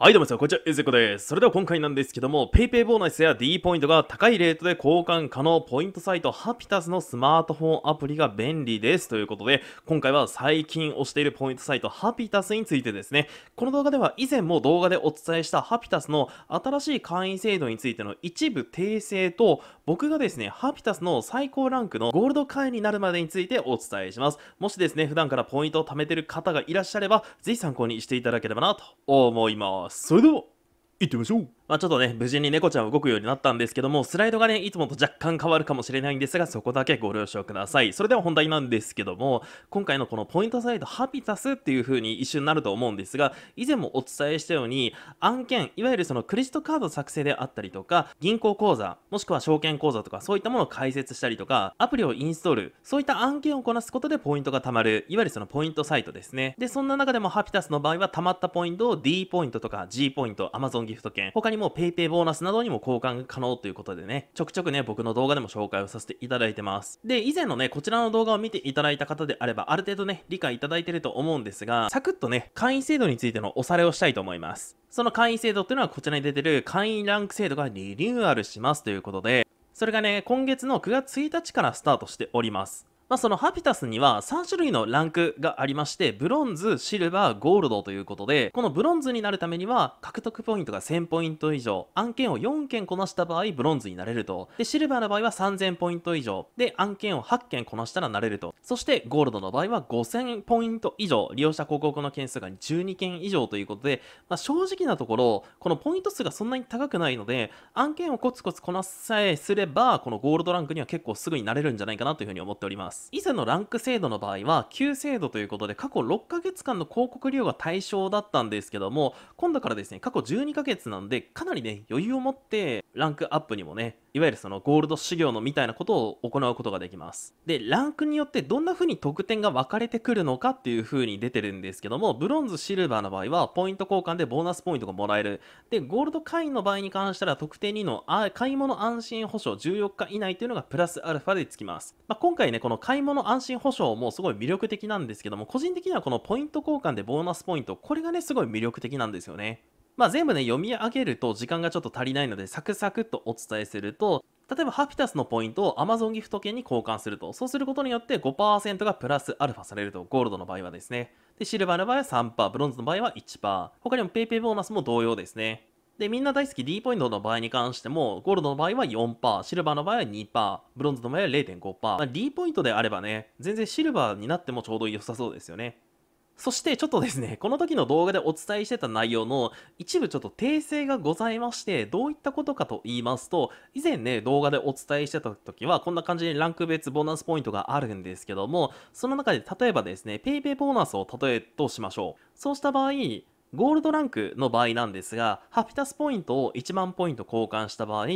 はい、どうも皆さん、こんにちは、ゆずこです。それでは今回なんですけども、PayPay ボーナスや D ポイントが高いレートで交換可能ポイントサイト、ハピタスのスマートフォンアプリが便利です。ということで、今回は最近推しているポイントサイト、ハピタスについてですね、この動画では以前も動画でお伝えしたハピタスの新しい会員制度についての一部訂正と、僕がですね、ハピタスの最高ランクのゴールド会員になるまでについてお伝えします。もしですね、普段からポイントを貯めてる方がいらっしゃれば、ぜひ参考にしていただければなと思います。それでは、行ってみましょうまあ、ちょっとね、無事に猫ちゃん動くようになったんですけども、スライドがね、いつもと若干変わるかもしれないんですが、そこだけご了承ください。それでは本題なんですけども、今回のこのポイントサイドハピタスっていう風に一緒になると思うんですが、以前もお伝えしたように、案件、いわゆるそのクレジットカード作成であったりとか、銀行口座、もしくは証券口座とか、そういったものを開設したりとか、アプリをインストール、そういった案件をこなすことでポイントが貯まる、いわゆるそのポイントサイトですね。で、そんな中でもハピタスの場合は、貯まったポイントを D ポイントとか G ポイント、Amazon ギフト券、他にも PayPay ボーナスなどにも交換可能ということでね、ちょくちょくね、僕の動画でも紹介をさせていただいてます。で、以前のね、こちらの動画を見ていただいた方であれば、ある程度ね、理解いただいてると思うんですが、サクッとね、会員制度についてのおさらいをしたいと思います。その会員制度っていうのはこちらに出てる会員ランク制度がリニューアルしますということで、それがね、今月の9月1日からスタートしております。まあ、そのハピタスには3種類のランクがありまして、ブロンズ、シルバー、ゴールドということで、このブロンズになるためには、獲得ポイントが1000ポイント以上、案件を4件こなした場合、ブロンズになれると。で、シルバーの場合は3000ポイント以上、で、案件を8件こなしたらなれると。そして、ゴールドの場合は5000ポイント以上、利用した広告の件数が12件以上ということで、まあ、正直なところ、このポイント数がそんなに高くないので、案件をコツコツこなさえすれば、このゴールドランクには結構すぐになれるんじゃないかなというふうに思っております。ます以前のランク制度の場合は旧制度ということで過去6ヶ月間の広告利用が対象だったんですけども今度からですね過去12ヶ月なんでかなりね余裕を持ってランクアップにもねいわゆるそのゴールド修行のみたいなことを行うことができます。で、ランクによってどんな風に得点が分かれてくるのかっていう風に出てるんですけども、ブロンズ、シルバーの場合はポイント交換でボーナスポイントがもらえる。で、ゴールド会員の場合に関したら特定2の買い物安心保証14日以内というのがプラスアルファでつきます。まあ、今回ね、この買い物安心保証もすごい魅力的なんですけども、個人的にはこのポイント交換でボーナスポイント、これがね、すごい魅力的なんですよね。まあ、全部ね、読み上げると時間がちょっと足りないので、サクサクっとお伝えすると、例えばハピタスのポイントを Amazon ギフト券に交換すると、そうすることによって5%がプラスアルファされると、ゴールドの場合はですね。で、シルバーの場合は3%、ブロンズの場合は1%。他にも PayPay ボーナスも同様ですね。で、みんな大好き D ポイントの場合に関しても、ゴールドの場合は4%、シルバーの場合は2%、ブロンズの場合は0.5%。まあ、D ポイントであればね、全然シルバーになってもちょうど良さそうですよね。そしてちょっとですね、この時の動画でお伝えしてた内容の一部ちょっと訂正がございまして、どういったことかと言いますと、以前ね、動画でお伝えしてた時は、こんな感じにランク別ボーナスポイントがあるんですけども、その中で例えばですね、PayPay ボーナスを例えとしましょう。そうした場合、ゴールドランクの場合なんですが、ハピタスポイントを1万ポイント交換した場合、ペ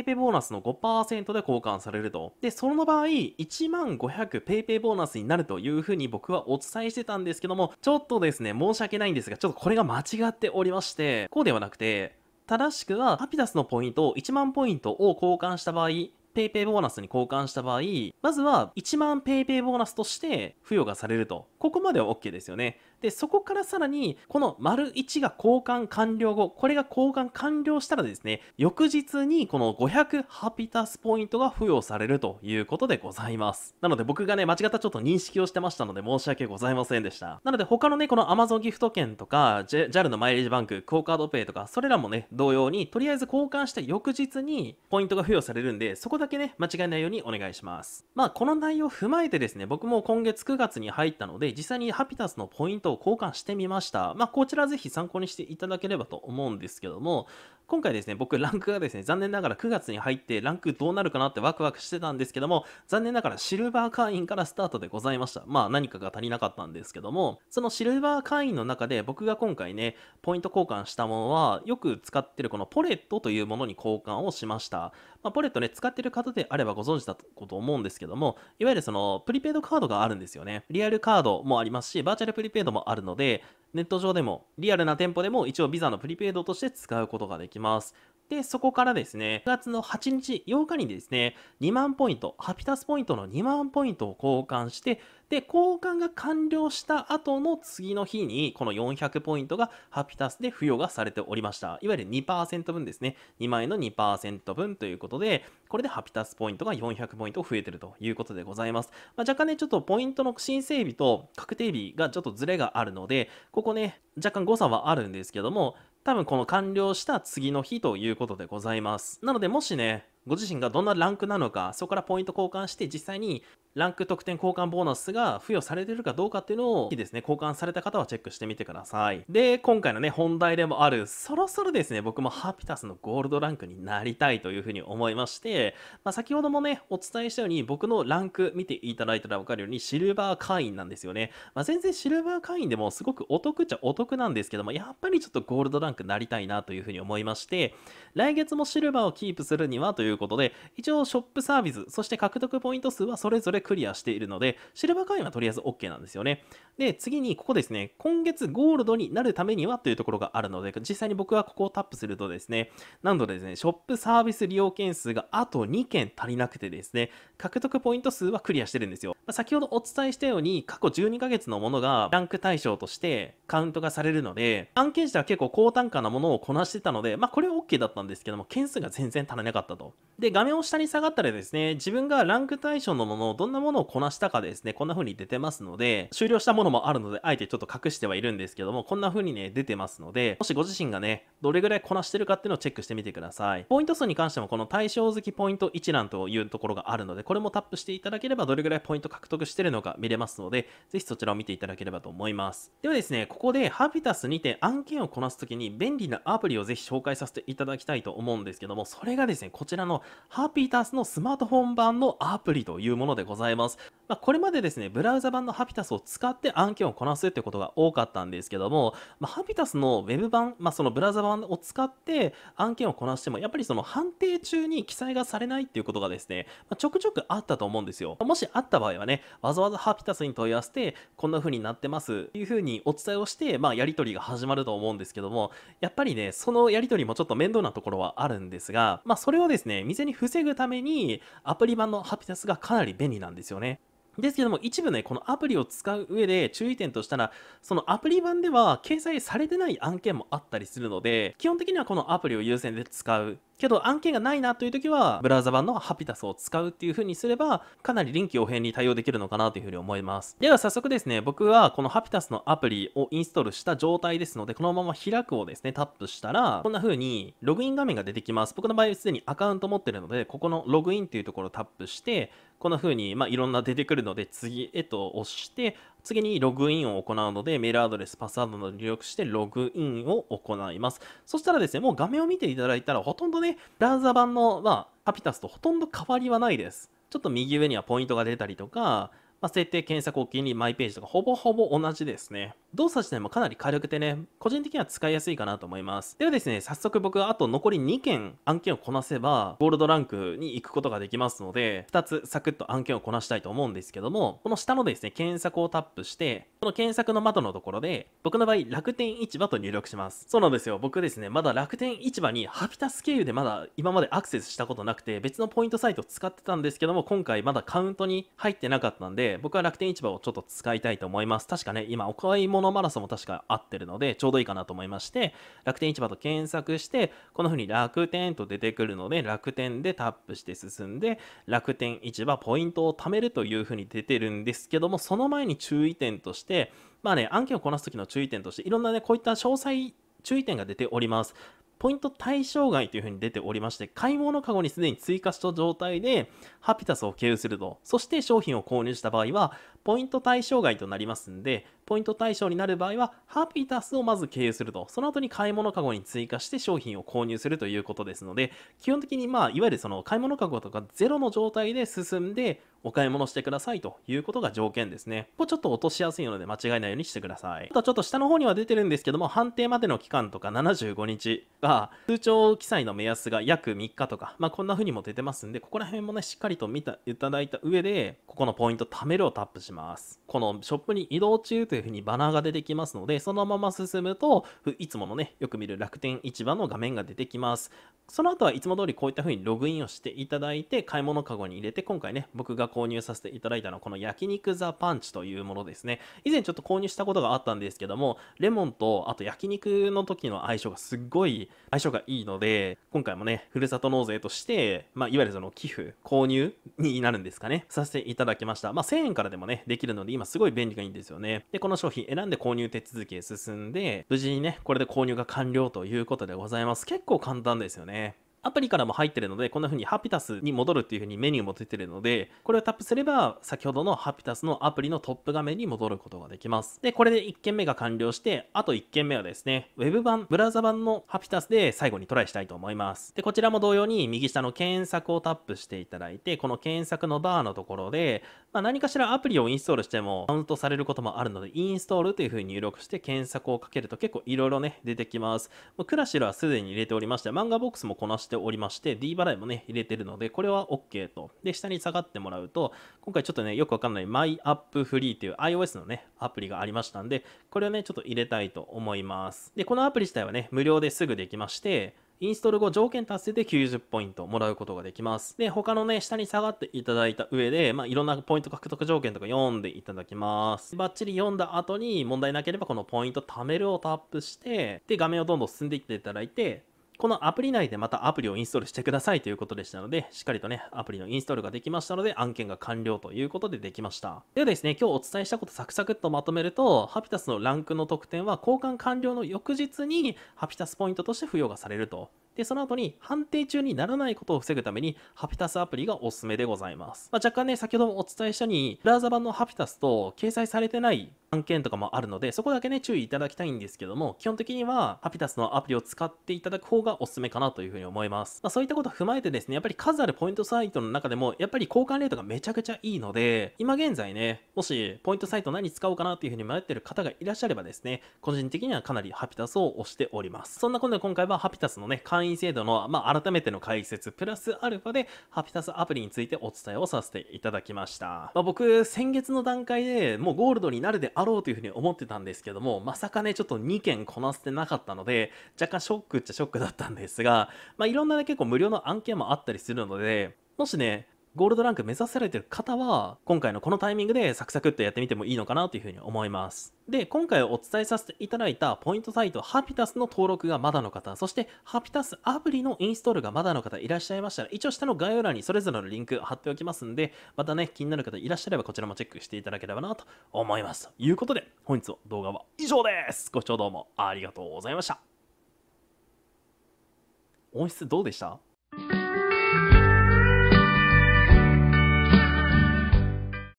イペイボーナスの5%で交換されると。で、その場合、1万500ペイペイボーナスになるというふうに僕はお伝えしてたんですけども、ちょっとですね、申し訳ないんですが、ちょっとこれが間違っておりまして、こうではなくて、正しくは、ハピタスのポイントを1万ポイントを交換した場合、PayPay ボーナスに交換した場合、まずは1万 PayPay ボーナスとして付与がされると。ここまでは OK ですよね。で、そこからさらに、この丸1が交換完了後、これが交換完了したらですね、翌日にこの500ハピタスポイントが付与されるということでございます。なので僕がね、間違ったちょっと認識をしてましたので申し訳ございませんでした。なので他のね、この Amazon ギフト券とか、JAL のマイレージバンク、クオカードペイとか、それらもね、同様に、とりあえず交換して翌日にポイントが付与されるんで、そこだだけね、間違えないようにお願いします。まあ、この内容を踏まえてですね、僕も今月9月に入ったので、実際にハピタスのポイントを交換してみました。まあ、こちらぜひ参考にしていただければと思うんですけども、今回ですね、僕、ランクがですね、残念ながら9月に入って、ランクどうなるかなってワクワクしてたんですけども、残念ながらシルバー会員からスタートでございました。まあ、何かが足りなかったんですけども、そのシルバー会員の中で、僕が今回ね、ポイント交換したものは、よく使ってるこのポレットというものに交換をしました。まあ、ポレットね、使ってる方であればご存知だと思うんですけども、いわゆるその、プリペイドカードがあるんですよね。リアルカードもありますし、バーチャルプリペイドもあるので、ネット上でも、リアルな店舗でも一応ビザのプリペイドとして使うことができます。で、そこからですね、9月の8日、8日にですね、2万ポイント、ハピタスポイントの2万ポイントを交換して、で、交換が完了した後の次の日に、この400ポイントがハピタスで付与がされておりました。いわゆる2%分ですね。2枚の2%分ということで、これでハピタスポイントが400ポイント増えてるということでございます。まあ、若干ね、ちょっとポイントの申請日と確定日がちょっとズレがあるので、ここね、若干誤差はあるんですけども、多分この完了した次の日ということでございます。なのでもしね、ご自身がどんなランクなのか、そこからポイント交換して実際にランク得点交換ボーナスが付与されてるかどうかっていうのを、ですね、交換された方はチェックしてみてください。で、今回のね、本題でもある、そろそろですね、僕もハピタスのゴールドランクになりたいというふうに思いまして、まあ、先ほどもね、お伝えしたように、僕のランク見ていただいたらわかるように、シルバー会員なんですよね。まあ、全然シルバー会員でもすごくお得っちゃお得なんですけども、やっぱりちょっとゴールドランクなりたいなというふうに思いまして、来月もシルバーをキープするにはということで、一応ショップサービス、そして獲得ポイント数はそれぞれクリアしているので、シルバー会員はとりあえず OK なんですよね。で、次にここですね、今月ゴールドになるためにはというところがあるので、実際に僕はここをタップするとですね、なんとですね、ショップサービス利用件数があと2件足りなくてですね、獲得ポイント数はクリアしてるんですよ。ま先ほどお伝えしたように、過去12ヶ月のものがランク対象としてカウントがされるので、案件自体は結構高単価なものをこなしてたので、まあこれは OK だったんですけども、件数が全然足らなかったと。で、画面を下に下がったらですね、自分がランク対象のものをどんなものをこなしたかですね、こんな風に出てますので、終了したものもあるので、あえてちょっと隠してはいるんですけども、こんな風にね、出てますので、もしご自身がね、どれぐらいこなしてるかっていうのをチェックしてみてください。ポイント数に関しても、この対象付きポイント一覧というところがあるので、これもタップしていただければ、どれぐらいポイント獲得してるのか見れますので、ぜひそちらを見ていただければと思います。ではですね、ここでハビタスにて案件をこなすときに便利なアプリをぜひ紹介させていただきたいと思うんですけども、それがですね、こちらのハピタスのスマートフォン版のアプリというものでございます。ございます。まあ、これまでですね、ブラウザ版のハピタスを使って案件をこなすってことが多かったんですけども、まあ、ハピタスの Web 版、まあ、そのブラウザ版を使って案件をこなしても、やっぱりその判定中に記載がされないっていうことがですね、まあ、ちょくちょくあったと思うんですよ。もしあった場合はね、わざわざハピタスに問い合わせて、こんな風になってますっていう風にお伝えをして、まあ、やり取りが始まると思うんですけども、やっぱりね、そのやり取りもちょっと面倒なところはあるんですが、まあ、それをですね、未然に防ぐために、アプリ版のハピタスがかなり便利なんですよね。ですけども、一部ね、このアプリを使う上で注意点としたら、そのアプリ版では掲載されてない案件もあったりするので、基本的にはこのアプリを優先で使う。けど案件がないなという時は、ブラウザ版のハピタスを使うっていう風にすれば、かなり臨機応変に対応できるのかなという風に思います。では早速ですね、僕はこのハピタスのアプリをインストールした状態ですので、このまま開くをですね、タップしたら、こんな風にログイン画面が出てきます。僕の場合すでにアカウント持ってるので、ここのログインっていうところをタップして、こんな風に、まあ、いろんな出てくるので、次へと押して、次にログインを行うので、メールアドレス、パスワードなど入力して、ログインを行います。そしたらですね、もう画面を見ていただいたら、ほとんどね、ブラウザ版の、まあ、アピタスとほとんど変わりはないです。ちょっと右上にはポイントが出たりとか、まあ、設定検索を機にマイページとかほぼほぼ同じですね。動作自体もかなり軽くてね、個人的には使いやすいかなと思います。ではですね、早速僕はあと残り2件案件をこなせば、ゴールドランクに行くことができますので、2つサクッと案件をこなしたいと思うんですけども、この下のですね、検索をタップして、この検索の窓のところで、僕の場合、楽天市場と入力します。そうなんですよ。僕ですね、まだ楽天市場にハピタス経由でまだ今までアクセスしたことなくて、別のポイントサイトを使ってたんですけども、今回まだカウントに入ってなかったんで、僕は楽天市場をちょっと使いたいと思います。確かね、今お買い物マラソンも確か合ってるので、ちょうどいいかなと思いまして、楽天市場と検索して、この風に楽天と出てくるので、楽天でタップして進んで、楽天市場ポイントを貯めるという風に出てるんですけども、その前に注意点として、してまあね案件をこなす時の注意点としていろんなねこういった詳細注意点が出ておりますポイント対象外というふうに出ておりまして、買い物かごにすでに追加した状態で、ハピタスを経由すると、そして商品を購入した場合は、ポイント対象外となりますんで、ポイント対象になる場合は、ハピタスをまず経由すると、その後に買い物カゴに追加して商品を購入するということですので、基本的に、まあ、いわゆるその買い物カゴとかゼロの状態で進んで、お買い物してくださいということが条件ですね。ここちょっと落としやすいので間違いないようにしてください。あとちょっと下の方には出てるんですけども、判定までの期間とか75日が、通帳記載の目安が約3日とか、まあこんな風にも出てますんで、ここら辺もね、しっかりと見たいただいた上で、ここのポイント貯めるをタップしてしますこのショップに移動中というふうにバナーが出てきますのでそのまま進むといつものねよく見る楽天市場の画面が出てきますその後はいつも通りこういったふうにログインをしていただいて買い物かごに入れて今回ね僕が購入させていただいたのはこの焼肉ザパンチというものですね以前ちょっと購入したことがあったんですけどもレモンとあと焼肉の時の相性がすっごい相性がいいので今回もねふるさと納税として、まあ、いわゆるその寄付購入になるんですかねさせていただきましたまあ1000円からでもねできるので、今すごい便利がいいんですよね。で、この商品選んで購入手続きへ進んで、無事にね、これで購入が完了ということでございます。結構簡単ですよね。アプリからも入ってるので、こんな風にハピタスに戻るっていう風にメニューも出てるので、これをタップすれば、先ほどのハピタスのアプリのトップ画面に戻ることができます。で、これで1件目が完了して、あと1件目はですね、Web 版、ブラウザ版のハピタスで最後にトライしたいと思います。で、こちらも同様に右下の検索をタップしていただいて、この検索のバーのところで、まあ、何かしらアプリをインストールしてもカウントされることもあるので、インストールというふうに入力して検索をかけると結構いろいろね、出てきます。クラシルはすでに入れておりまして、漫画ボックスもこなしておりまして、D 払いもね、入れてるので、これは OK と。で、下に下がってもらうと、今回ちょっとね、よくわかんない MyAppFree という iOS のね、アプリがありましたんで、これをね、ちょっと入れたいと思います。で、このアプリ自体はね、無料ですぐできまして、インストール後条件達成で90ポイントもらうことができます。で、他のね、下に下がっていただいた上で、まあ、いろんなポイント獲得条件とか読んでいただきます。バッチリ読んだ後に問題なければこのポイント貯めるをタップして、で、画面をどんどん進んでいっていただいて、このアプリ内でまたアプリをインストールしてくださいということでしたので、しっかりとね、アプリのインストールができましたので、案件が完了ということでできました。ではですね、今日お伝えしたことサクサクっとまとめると、ハピタスのランクの特典は交換完了の翌日にハピタスポイントとして付与がされると。で、その後に判定中にならないことを防ぐために、ハピタスアプリがおすすめでございます。まあ、若干ね、先ほどもお伝えしたように、ブラウザ版のハピタスと掲載されてない案件とかもあるので、そこだけね、注意いただきたいんですけども、基本的には、ハピタスのアプリを使っていただく方がおすすめかなというふうに思います。まあ、そういったことを踏まえてですね、やっぱり数あるポイントサイトの中でも、やっぱり交換レートがめちゃくちゃいいので、今現在ね、もし、ポイントサイト何使おうかなというふうに迷っている方がいらっしゃればですね、個人的にはかなりハピタスを押しております。そんなことで今回はハピタスのね、会員制度の、まあ、改めての解説、プラスアルファで、ハピタスアプリについてお伝えをさせていただきました。まあ、僕、先月の段階でもうゴールドになるであろうというふうに思ってたんですけども、まさかね、ちょっと2件こなせてなかったので、若干ショックっちゃショックだったんですが、まあ、いろんなね、結構無料の案件もあったりするので、もしね、ゴールドランク目指されてる方は、今回のこのタイミングでサクサクっとやってみてもいいのかなというふうに思います。で、今回お伝えさせていただいたポイントサイト、ハピタスの登録がまだの方、そしてハピタスアプリのインストールがまだの方いらっしゃいましたら、一応下の概要欄にそれぞれのリンク貼っておきますんで、またね、気になる方いらっしゃればこちらもチェックしていただければなと思います。ということで、本日の動画は以上です。ご視聴どうもありがとうございました。音質どうでした